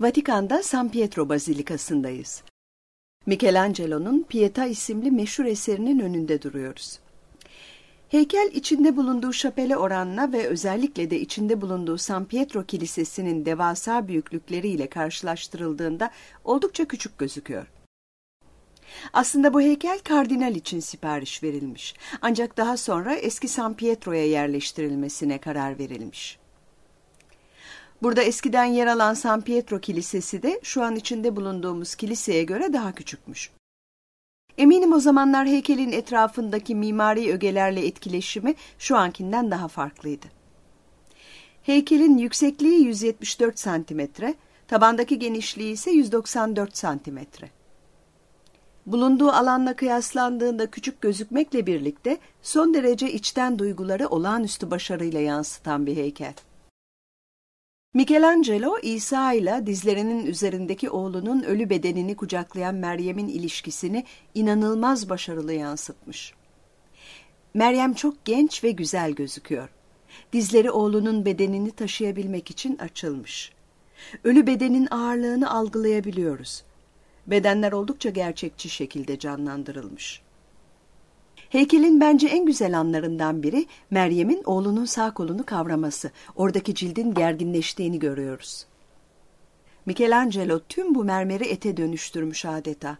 Vatikan'da San Pietro Bazilikası'ndayız. Michelangelo'nun Pieta isimli meşhur eserinin önünde duruyoruz. Heykel içinde bulunduğu şapele oranına ve özellikle de içinde bulunduğu San Pietro Kilisesi'nin devasa büyüklükleriyle karşılaştırıldığında oldukça küçük gözüküyor. Aslında bu heykel kardinal için sipariş verilmiş. Ancak daha sonra eski San Pietro'ya yerleştirilmesine karar verilmiş. Burada eskiden yer alan San Pietro Kilisesi de şu an içinde bulunduğumuz kiliseye göre daha küçükmüş. Eminim o zamanlar heykelin etrafındaki mimari ögelerle etkileşimi şu ankinden daha farklıydı. Heykelin yüksekliği 174 santimetre, tabandaki genişliği ise 194 santimetre. Bulunduğu alanla kıyaslandığında küçük gözükmekle birlikte son derece içten duyguları olağanüstü başarıyla yansıtan bir heykel. Michelangelo, İsa ile dizlerinin üzerindeki oğlunun ölü bedenini kucaklayan Meryem'in ilişkisini inanılmaz başarılı yansıtmış. Meryem çok genç ve güzel gözüküyor. Dizleri oğlunun bedenini taşıyabilmek için açılmış. Ölü bedenin ağırlığını algılayabiliyoruz. Bedenler oldukça gerçekçi şekilde canlandırılmış.'' Heykelin bence en güzel anlarından biri Meryem'in oğlunun sağ kolunu kavraması. Oradaki cildin gerginleştiğini görüyoruz. Michelangelo tüm bu mermeri ete dönüştürmüş adeta.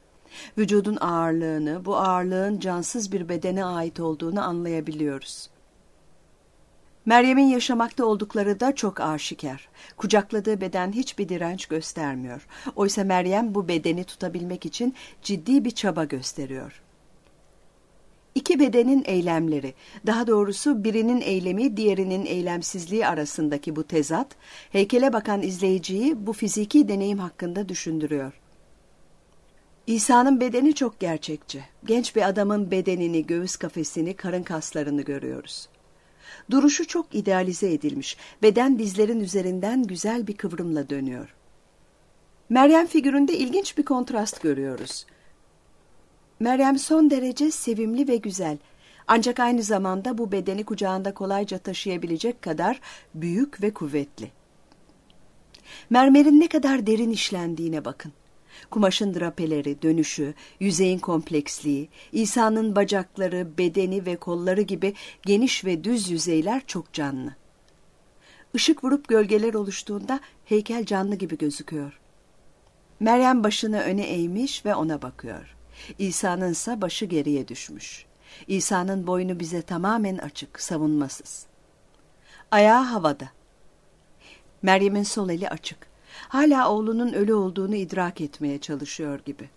Vücudun ağırlığını, bu ağırlığın cansız bir bedene ait olduğunu anlayabiliyoruz. Meryem'in yaşamakta oldukları da çok aşikar. Kucakladığı beden hiçbir direnç göstermiyor. Oysa Meryem bu bedeni tutabilmek için ciddi bir çaba gösteriyor. İki bedenin eylemleri, daha doğrusu birinin eylemi diğerinin eylemsizliği arasındaki bu tezat, heykele bakan izleyiciyi bu fiziki deneyim hakkında düşündürüyor. İsa'nın bedeni çok gerçekçi. Genç bir adamın bedenini, göğüs kafesini, karın kaslarını görüyoruz. Duruşu çok idealize edilmiş. Beden dizlerin üzerinden güzel bir kıvrımla dönüyor. Meryem figüründe ilginç bir kontrast görüyoruz. Meryem son derece sevimli ve güzel. Ancak aynı zamanda bu bedeni kucağında kolayca taşıyabilecek kadar büyük ve kuvvetli. Mermerin ne kadar derin işlendiğine bakın. Kumaşın drapeleri, dönüşü, yüzeyin kompleksliği, İsa'nın bacakları, bedeni ve kolları gibi geniş ve düz yüzeyler çok canlı. Işık vurup gölgeler oluştuğunda heykel canlı gibi gözüküyor. Meryem başını öne eğmiş ve ona bakıyor. İsa'nın ise başı geriye düşmüş. İsa'nın boynu bize tamamen açık, savunmasız. Ayağı havada. Meryem'in sol eli açık. Hala oğlunun ölü olduğunu idrak etmeye çalışıyor gibi.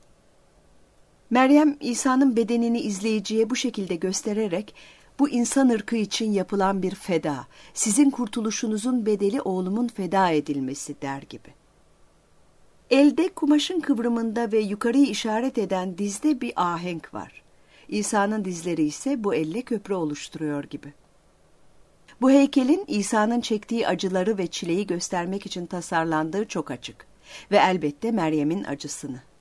Meryem, İsa'nın bedenini izleyiciye bu şekilde göstererek, bu insan ırkı için yapılan bir feda, sizin kurtuluşunuzun bedeli oğlumun feda edilmesi der gibi.'' Elde kumaşın kıvrımında ve yukarıyı işaret eden dizde bir ahenk var. İsa'nın dizleri ise bu elle köprü oluşturuyor gibi. Bu heykelin İsa'nın çektiği acıları ve çileyi göstermek için tasarlandığı çok açık ve elbette Meryem'in acısını.